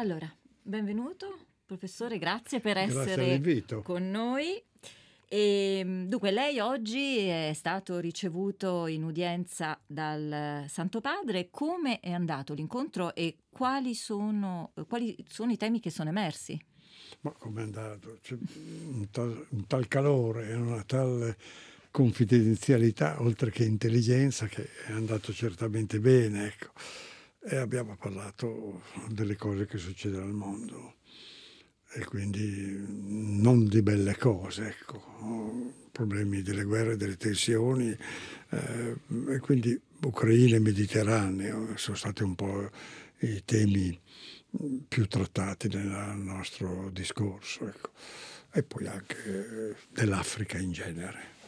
Allora, benvenuto professore, grazie per essere grazie con noi. E, ehm, dunque, lei oggi è stato ricevuto in udienza dal Santo Padre. Come è andato l'incontro e quali sono, quali sono i temi che sono emersi? Ma è andato? C'è un tal, un tal calore, una tal confidenzialità, oltre che intelligenza, che è andato certamente bene. Ecco e abbiamo parlato delle cose che succedono al mondo e quindi non di belle cose, ecco, problemi delle guerre, delle tensioni eh, e quindi Ucraina e Mediterraneo sono stati un po' i temi più trattati nel nostro discorso ecco. e poi anche dell'Africa in genere.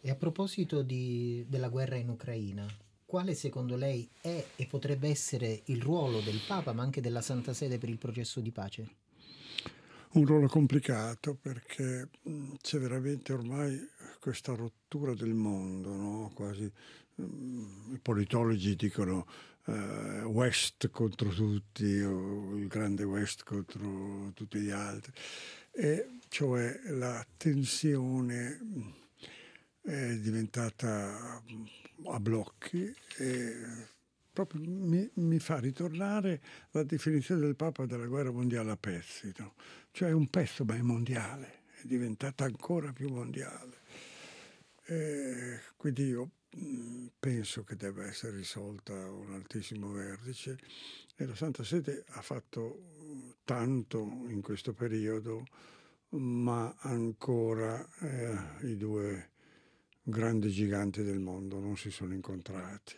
E a proposito di, della guerra in Ucraina, quale secondo lei è e potrebbe essere il ruolo del Papa, ma anche della Santa Sede per il processo di pace? Un ruolo complicato perché mm, c'è veramente ormai questa rottura del mondo, no? quasi mm, i politologi dicono uh, West contro tutti, o il grande West contro tutti gli altri, e cioè la tensione mm, è diventata a blocchi e proprio mi, mi, fa ritornare la definizione del Papa della guerra mondiale a pezzi, no? cioè un pezzo ma è mondiale, è diventata ancora più mondiale. E quindi io penso che debba essere risolta un altissimo vertice e la Santa Sede ha fatto tanto in questo periodo, ma ancora eh, i due grandi giganti del mondo non si sono incontrati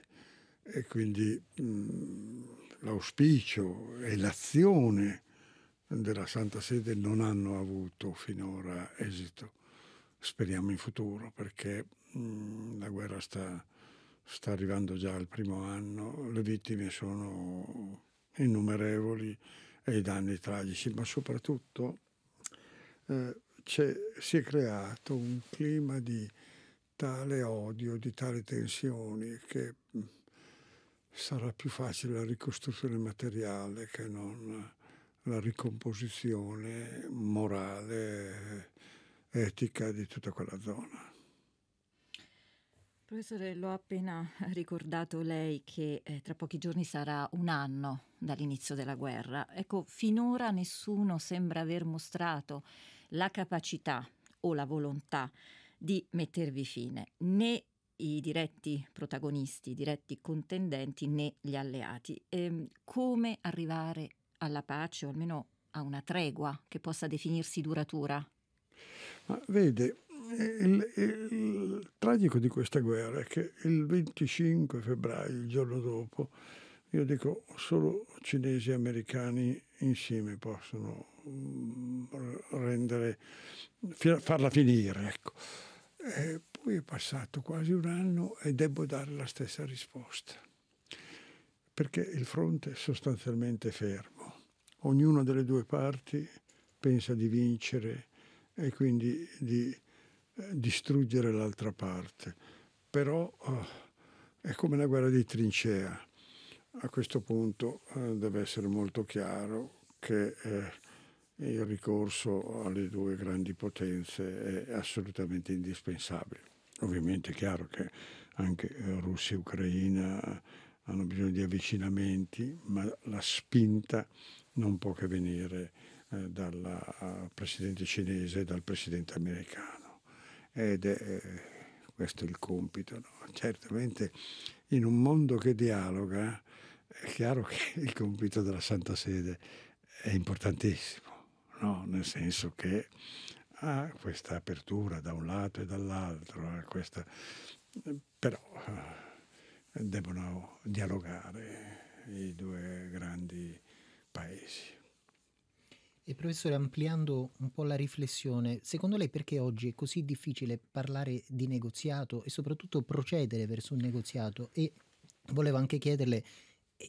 e quindi mh, l'auspicio e l'azione della Santa Sede non hanno avuto finora esito. Speriamo in futuro perché mh, la guerra sta, sta arrivando già al primo anno, le vittime sono innumerevoli e i danni tragici, ma soprattutto eh, si è creato un clima di tale odio, di tali tensioni, che mm, sarà più facile la ricostruzione materiale che non la ricomposizione morale, etica di tutta quella zona. Professore, lo ha appena ricordato lei che eh, tra pochi giorni sarà un anno dall'inizio della guerra. Ecco, finora nessuno sembra aver mostrato la capacità o la volontà di mettervi fine, né i diretti protagonisti, i diretti contendenti né gli alleati. E ehm, come arrivare alla pace o almeno a una tregua che possa definirsi duratura? Ma vede, il, il, il tragico di questa guerra è che il 25 febbraio, il giorno dopo, io dico solo cinesi e americani insieme possono mm, rendere, farla finire. Ecco. E poi è passato quasi un anno e devo dare la stessa risposta, perché il fronte è sostanzialmente fermo. Ognuna delle due parti pensa di vincere e quindi di eh, distruggere l'altra parte, però oh, è come la guerra di trincea a questo punto eh, deve essere molto chiaro che eh, il ricorso alle due grandi potenze è assolutamente indispensabile. Ovviamente è chiaro che anche eh, Russia e Ucraina eh, hanno bisogno di avvicinamenti, ma la spinta non può che venire eh, dal eh, presidente cinese e dal presidente americano. Ed è questo il compito. No? Certamente in un mondo che dialoga è chiaro che il compito della Santa Sede è importantissimo, no? nel senso che ha questa apertura da un lato e dall'altro, questa... però eh, devono dialogare i due grandi paesi. E professore, ampliando un po' la riflessione, secondo lei perché oggi è così difficile parlare di negoziato e soprattutto procedere verso un negoziato? E volevo anche chiederle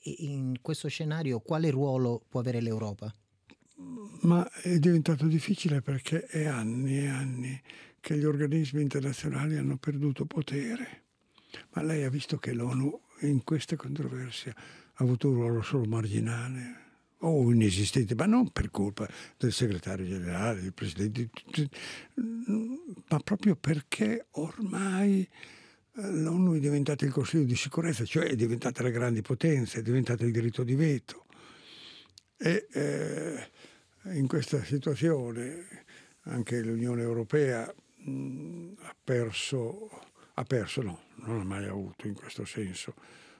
in questo scenario quale ruolo può avere l'Europa? Ma è diventato difficile perché è anni e anni che gli organismi internazionali hanno perduto potere. Ma lei ha visto che l'ONU in queste controversie ha avuto un ruolo solo marginale o inesistente, ma non per colpa del segretario generale, del presidente, ma proprio perché ormai l'ONU eh, è diventata il Consiglio di sicurezza, cioè è diventata la grande potenza, è diventato il diritto di veto. E eh, in questa situazione anche l'Unione Europea mh, ha perso, ha perso, no, non ha mai avuto in questo senso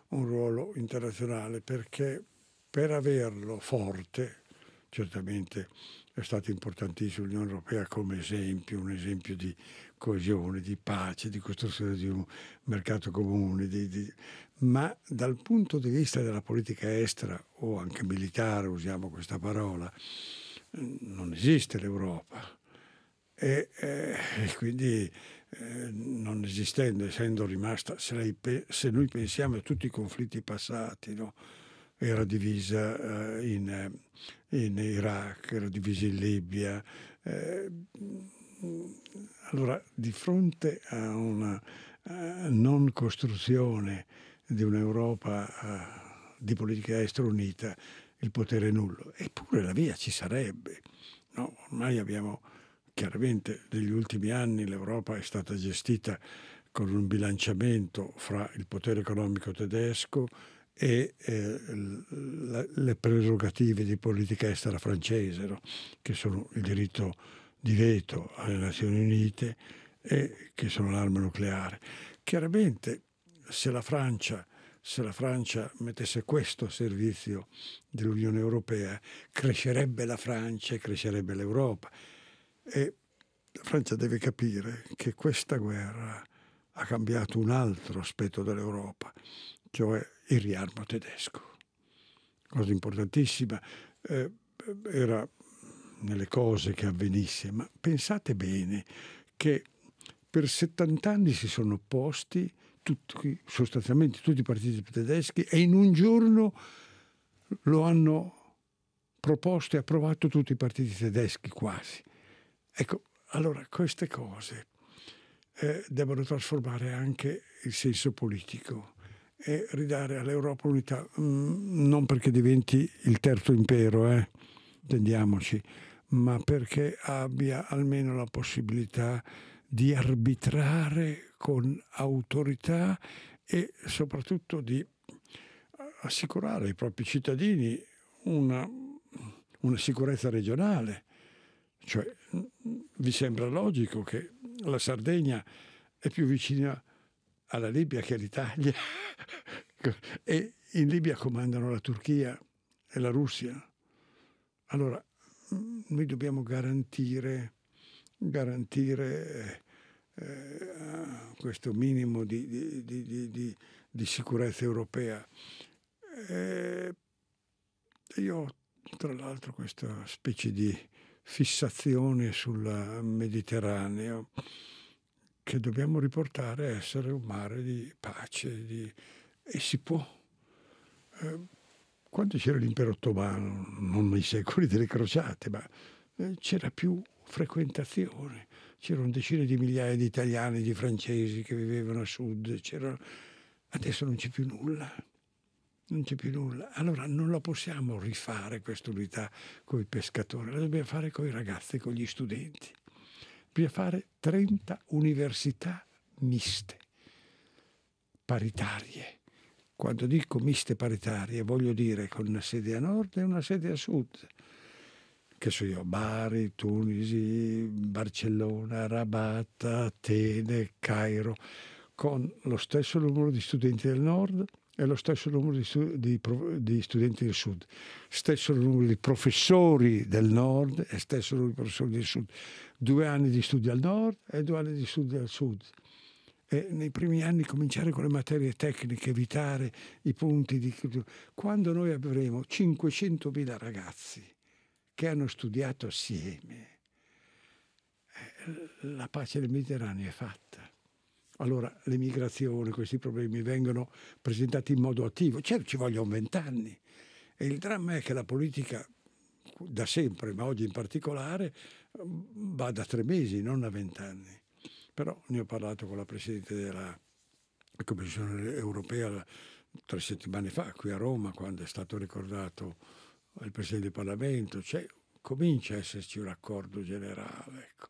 un ruolo internazionale perché per averlo forte, certamente è stata importantissima l'Unione Europea come esempio, un esempio di coesione, di pace, di costruzione di un mercato comune, di, di... ma dal punto di vista della politica estera o anche militare, usiamo questa parola, mm, non esiste l'Europa. E, eh, e quindi eh, non esistendo, essendo rimasta, se, lei, se, noi pensiamo a tutti i conflitti passati, no? era divisa eh, in, in, Iraq, era divisa in Libia, eh, Mm, allora, di fronte a una non costruzione di un'Europa eh, di politica estera unita, il potere è nullo. Eppure la via ci sarebbe. No, ormai abbiamo chiaramente negli ultimi anni l'Europa è stata gestita con un bilanciamento fra il potere economico tedesco e eh, le prerogative di politica estera francese, no? che sono il diritto di veto alle Nazioni Unite e che sono l'arma nucleare. Chiaramente se la Francia se la Francia mettesse questo a servizio dell'Unione Europea, crescerebbe la Francia e crescerebbe l'Europa. E la Francia deve capire che questa guerra ha cambiato un altro aspetto dell'Europa, cioè il riarmo tedesco. Cosa importantissima, eh, era nelle cose che avvenisse, ma pensate bene che per 70 anni si sono opposti tutti, sostanzialmente tutti i partiti tedeschi e in un giorno lo hanno proposto e approvato tutti i partiti tedeschi quasi. Ecco, allora queste cose eh, devono trasformare anche il senso politico e ridare all'Europa unità, mm, non perché diventi il terzo impero, eh, intendiamoci, ma perché abbia almeno la possibilità di arbitrare con autorità e soprattutto di eh, assicurare ai propri cittadini una, una sicurezza regionale. Cioè, mm, vi sembra logico che la Sardegna è più vicina alla Libia che all'Italia e in Libia comandano la Turchia e la Russia. Allora, noi dobbiamo garantire, garantire eh, eh questo minimo di, di, di, di sicurezza europea. Eh, io tra l'altro questa specie di fissazione sul Mediterraneo che dobbiamo riportare a essere un mare di pace di, e si può. Eh, quando c'era l'impero ottomano, non nei secoli delle crociate, ma eh, c'era più frequentazione, c'erano decine di migliaia di italiani, di francesi che vivevano a sud, adesso non c'è più nulla, non c'è più nulla. Allora non la possiamo rifare questa unità con i pescatori, la dobbiamo fare con i ragazzi, con gli studenti. Dobbiamo fare 30 università miste, paritarie quando dico miste paritarie voglio dire con una sede a nord e una sede a sud. Che so io, Bari, Tunisi, Barcellona, Rabat, Atene, Cairo, con lo stesso numero di studenti del nord e lo stesso numero di, di, di, studenti del sud, stesso numero di professori del nord e stesso numero di professori del sud, due anni di studi al nord e due anni di studi al sud eh, nei primi anni cominciare con le materie tecniche, evitare i punti di... Quando noi avremo 500.000 ragazzi che hanno studiato assieme, eh, la pace del Mediterraneo è fatta. Allora l'emigrazione, questi problemi vengono presentati in modo attivo. Certo ci vogliono vent'anni e il dramma è che la politica da sempre, ma oggi in particolare, va da tre mesi, non a vent'anni. Però ne ho parlato con la Presidente della Commissione europea tre settimane fa, qui a Roma, quando è stato ricordato al Presidente del Parlamento, cioè, comincia a esserci un accordo generale. Ecco.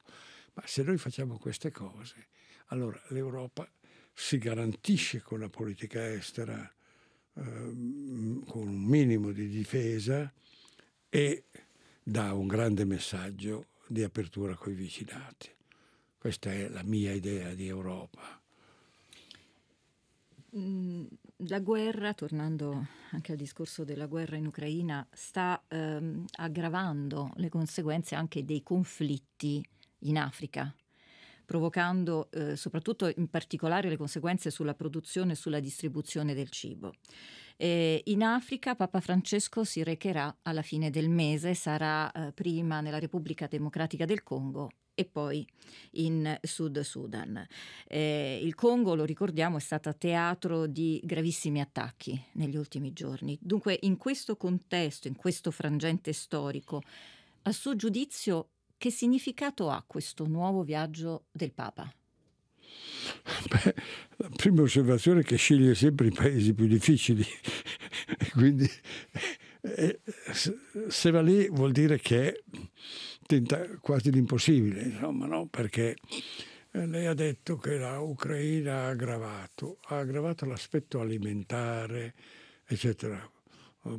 Ma se noi facciamo queste cose, allora l'Europa si garantisce con la politica estera, eh, con un minimo di difesa e dà un grande messaggio di apertura con i vicinati. Questa è la mia idea di Europa. Mm, la guerra, tornando anche al discorso della guerra in Ucraina, sta ehm, aggravando le conseguenze anche dei conflitti in Africa, provocando eh, soprattutto in particolare le conseguenze sulla produzione e sulla distribuzione del cibo. Eh, in Africa Papa Francesco si recherà alla fine del mese, sarà eh, prima nella Repubblica Democratica del Congo e poi in Sud Sudan. Eh, il Congo, lo ricordiamo, è stato teatro di gravissimi attacchi negli ultimi giorni. Dunque, in questo contesto, in questo frangente storico, a suo giudizio, che significato ha questo nuovo viaggio del Papa? Beh, la prima osservazione è che sceglie sempre i paesi più difficili, quindi eh, se va lì vuol dire che tenta quasi l'impossibile, insomma, no? perché eh, lei ha detto che la Ucraina ha aggravato, ha aggravato l'aspetto alimentare, eccetera,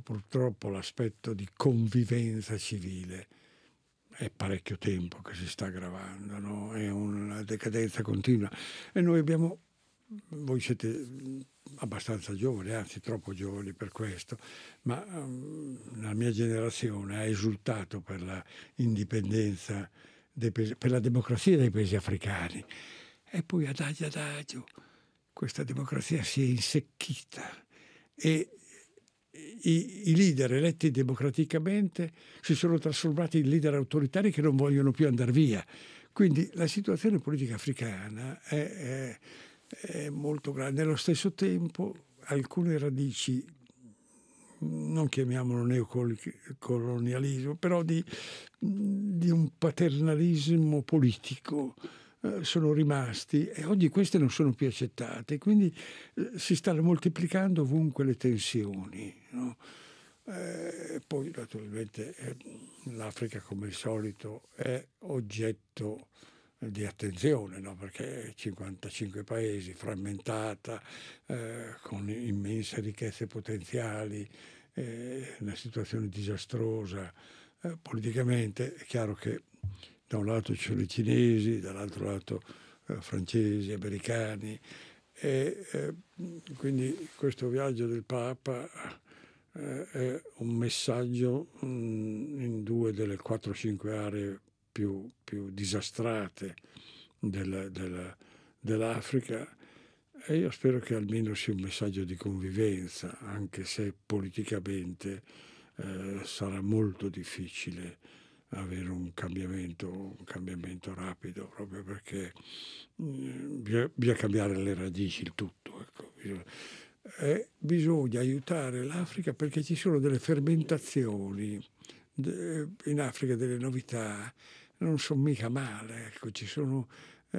purtroppo l'aspetto di convivenza civile. È parecchio tempo che si sta aggravando, no? è una decadenza continua e noi abbiamo voi siete abbastanza giovani, anzi troppo giovani per questo, ma um, la mia generazione ha esultato per la indipendenza, paesi, per la democrazia dei paesi africani. E poi adagio adagio questa democrazia si è insecchita e i, i, leader eletti democraticamente si sono trasformati in leader autoritari che non vogliono più andare via. Quindi la situazione politica africana è, è è molto grande. Nello stesso tempo alcune radici, non chiamiamolo neocolonialismo, però di, di un paternalismo politico eh, sono rimasti e oggi queste non sono più accettate, quindi eh, si stanno moltiplicando ovunque le tensioni. No? Eh, poi naturalmente eh, l'Africa come al solito è oggetto eh, di attenzione, no? perché 55 paesi, frammentata, eh, con immense ricchezze potenziali, eh, una situazione disastrosa eh, politicamente, è chiaro che da un lato ci sono i cinesi, dall'altro lato eh, francesi, americani, e eh, quindi questo viaggio del Papa eh, è un messaggio mh, mm, in due delle 4-5 aree più, più disastrate della, della, dell'Africa e io spero che almeno sia un messaggio di convivenza, anche se politicamente eh, sarà molto difficile avere un cambiamento, un cambiamento rapido, proprio perché mm, bisogna, cambiare le radici, il tutto. Ecco. Bisogna, bisogna aiutare l'Africa perché ci sono delle fermentazioni, in Africa delle novità non sono mica male, ecco, ci sono eh,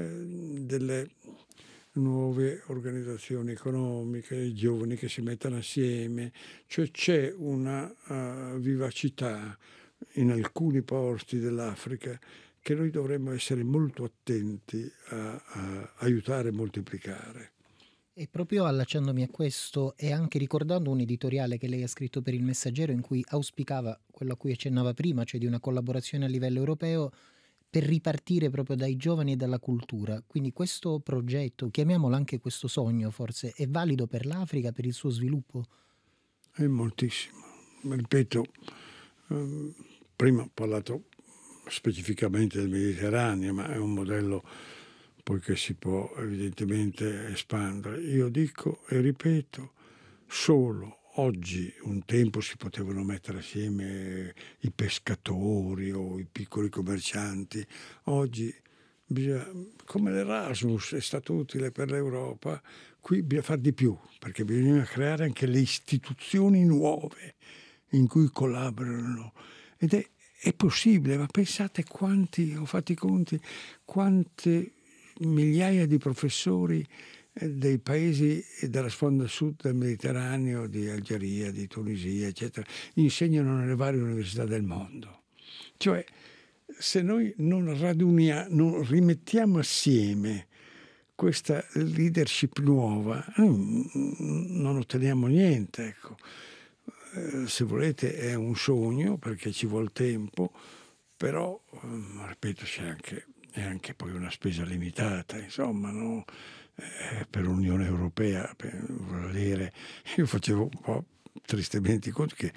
delle nuove organizzazioni economiche, i giovani che si mettono assieme, cioè c'è una uh, vivacità in alcuni posti dell'Africa che noi dovremmo essere molto attenti a, a aiutare e moltiplicare. E proprio allacciandomi a questo e anche ricordando un editoriale che lei ha scritto per il Messaggero in cui auspicava quello a cui accennava prima, cioè di una collaborazione a livello europeo, per ripartire proprio dai giovani e dalla cultura. Quindi questo progetto, chiamiamolo anche questo sogno forse, è valido per l'Africa, per il suo sviluppo? È moltissimo. Ripeto, ehm, prima ho parlato specificamente del Mediterraneo, ma è un modello che si può evidentemente espandere. Io dico e ripeto, solo Oggi un tempo si potevano mettere assieme i pescatori o i piccoli commercianti, oggi bisogna, come l'Erasmus è stato utile per l'Europa, qui bisogna fare di più, perché bisogna creare anche le istituzioni nuove in cui collaborano. Ed è, è possibile, ma pensate quanti, ho fatto i conti, quante migliaia di professori dei paesi della sponda sud del Mediterraneo, di Algeria, di Tunisia, eccetera, insegnano nelle varie università del mondo. Cioè, se noi non raduniamo, non rimettiamo assieme questa leadership nuova, non otteniamo niente. Ecco. Eh, se volete è un sogno perché ci vuole tempo, però, ehm, ripeto, c'è anche, è anche poi una spesa limitata, insomma, no? Eh, per l'Unione Europea, per valere. Io facevo un po' tristemente i conti che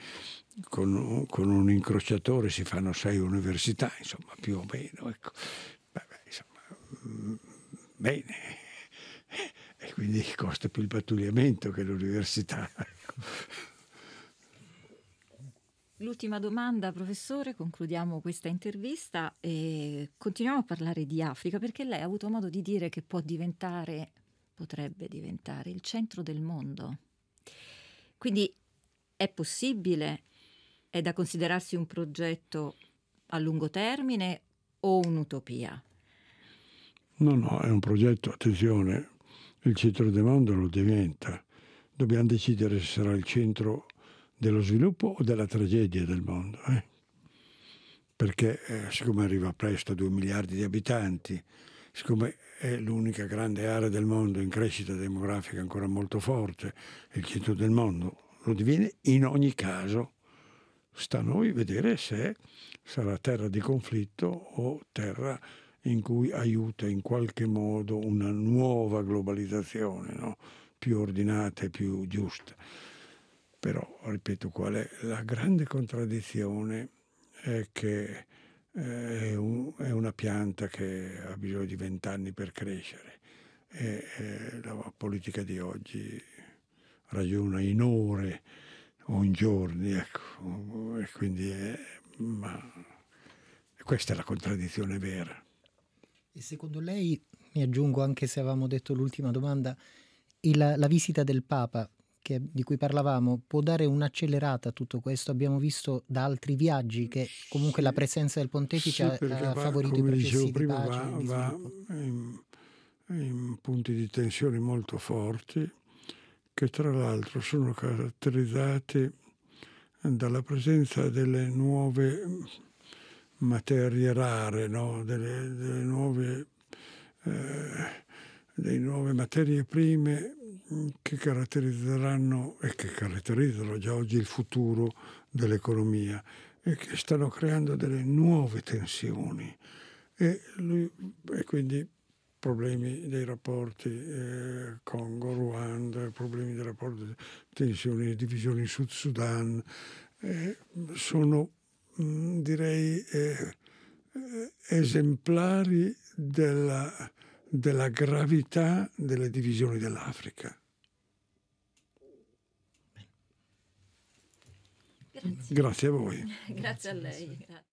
con, con, un incrociatore si fanno sei università, insomma, più o meno. Ecco. Vabbè, insomma, mm, bene. E quindi costa più il pattugliamento che l'università. Ecco. L'ultima domanda, professore, concludiamo questa intervista e continuiamo a parlare di Africa perché lei ha avuto modo di dire che può diventare, potrebbe diventare il centro del mondo. Quindi è possibile, è da considerarsi un progetto a lungo termine o un'utopia? No, no, è un progetto, attenzione, il centro del mondo lo diventa. Dobbiamo decidere se sarà il centro dello sviluppo o della tragedia del mondo. Eh? Perché eh, siccome arriva presto a 2 miliardi di abitanti, siccome è l'unica grande area del mondo in crescita demografica ancora molto forte, il centro del mondo, lo diviene in ogni caso. Sta a noi vedere se sarà terra di conflitto o terra in cui aiuta in qualche modo una nuova globalizzazione no? più ordinata e più giusta. Però, ripeto, qual è la grande contraddizione è che eh, è, un, è una pianta che ha bisogno di vent'anni per crescere. E, la politica di oggi ragiona in ore o in giorni, ecco, e quindi è, ma questa è la contraddizione vera. E secondo lei, mi aggiungo anche se avevamo detto l'ultima domanda, la, la visita del Papa che, di cui parlavamo può dare un'accelerata a tutto questo. Abbiamo visto da altri viaggi che comunque sì, la presenza del pontefice sì, ha, ha va, favorito i processi prima, pace. Va, va in, in punti di tensione molto forti che tra l'altro sono caratterizzati dalla presenza delle nuove materie rare, no? delle, delle nuove, eh, delle nuove materie prime Mm, che caratterizzeranno e che caratterizzano già oggi il futuro dell'economia e che stanno creando delle nuove tensioni e, lui, e quindi problemi dei rapporti eh, Congo, Ruanda, problemi dei rapporti, tensioni, e divisioni Sud Sudan, eh, sono mh, mm, direi eh, eh, esemplari della della gravità delle divisioni dell'Africa. Grazie. Grazie a voi. Grazie a lei.